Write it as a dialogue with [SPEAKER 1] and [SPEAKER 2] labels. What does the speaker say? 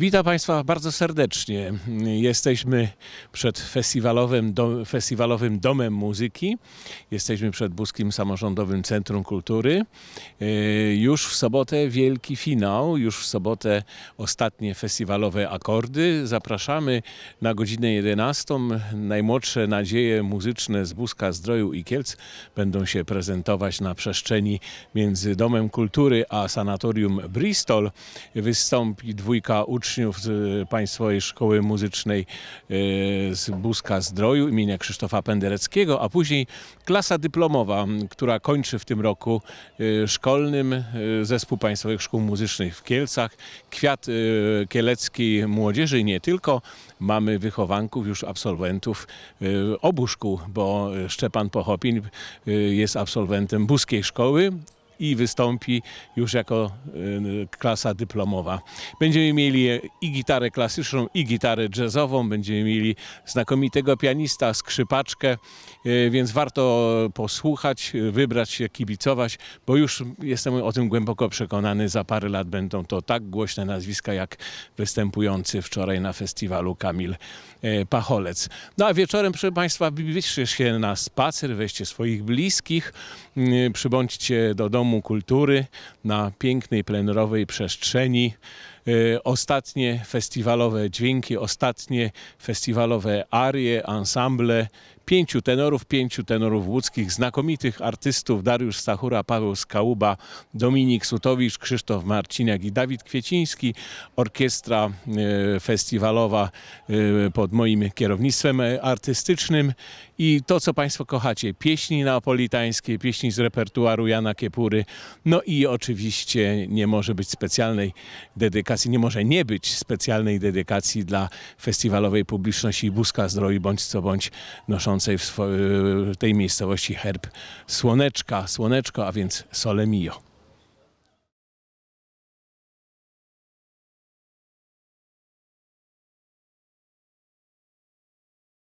[SPEAKER 1] Witam Państwa bardzo serdecznie. Jesteśmy przed festiwalowym, dom, festiwalowym Domem Muzyki. Jesteśmy przed Buskim Samorządowym Centrum Kultury. E, już w sobotę wielki finał, już w sobotę ostatnie festiwalowe akordy. Zapraszamy na godzinę 11. Najmłodsze nadzieje muzyczne z Buska, Zdroju i Kielc będą się prezentować na przestrzeni między Domem Kultury a Sanatorium Bristol. Wystąpi dwójka uczniów uczniów y, Państwowej Szkoły Muzycznej y, z Buzka Zdroju imienia Krzysztofa Pendereckiego, a później klasa dyplomowa, która kończy w tym roku y, szkolnym Zespół Państwowych Szkół Muzycznych w Kielcach. Kwiat kielecki młodzieży nie tylko. Mamy wychowanków, już absolwentów obu szkół, bo Szczepan Pochopin jest absolwentem Buskiej Szkoły, i wystąpi już jako y, klasa dyplomowa. Będziemy mieli e, i gitarę klasyczną, i gitarę jazzową, będziemy mieli znakomitego pianista, skrzypaczkę, y, więc warto posłuchać, wybrać się, kibicować, bo już jestem o tym głęboko przekonany, za parę lat będą to tak głośne nazwiska, jak występujący wczoraj na festiwalu Kamil e, Pacholec. No a wieczorem, proszę Państwa, bierzcie się na spacer, weźcie swoich bliskich, y, przybądźcie do domu Domu Kultury na pięknej plenerowej przestrzeni. E, ostatnie festiwalowe dźwięki, ostatnie festiwalowe arie, ensemble, pięciu tenorów, pięciu tenorów łódzkich, znakomitych artystów Dariusz Stachura, Paweł Skałuba, Dominik Sutowicz, Krzysztof Marciniak i Dawid Kwieciński, orkiestra e, festiwalowa e, pod moim kierownictwem e, artystycznym i to, co Państwo kochacie, pieśni neapolitańskie, pieśni z repertuaru Jana Kiepury, no i oczywiście nie może być specjalnej dedykacji, nie może nie być specjalnej dedykacji dla festiwalowej publiczności Buzka Zdroi bądź co bądź noszącej w y, tej miejscowości herb słoneczka, słoneczko, a więc sole